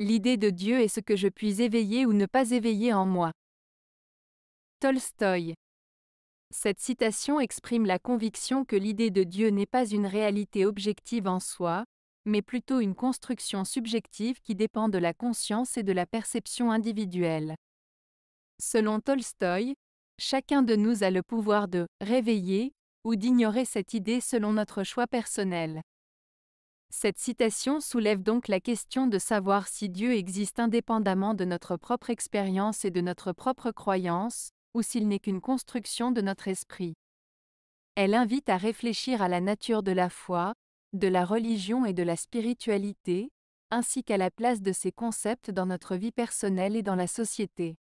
L'idée de Dieu est ce que je puis éveiller ou ne pas éveiller en moi. Tolstoï. Cette citation exprime la conviction que l'idée de Dieu n'est pas une réalité objective en soi, mais plutôt une construction subjective qui dépend de la conscience et de la perception individuelle. Selon Tolstoï, chacun de nous a le pouvoir de réveiller ou d'ignorer cette idée selon notre choix personnel. Cette citation soulève donc la question de savoir si Dieu existe indépendamment de notre propre expérience et de notre propre croyance, ou s'il n'est qu'une construction de notre esprit. Elle invite à réfléchir à la nature de la foi, de la religion et de la spiritualité, ainsi qu'à la place de ces concepts dans notre vie personnelle et dans la société.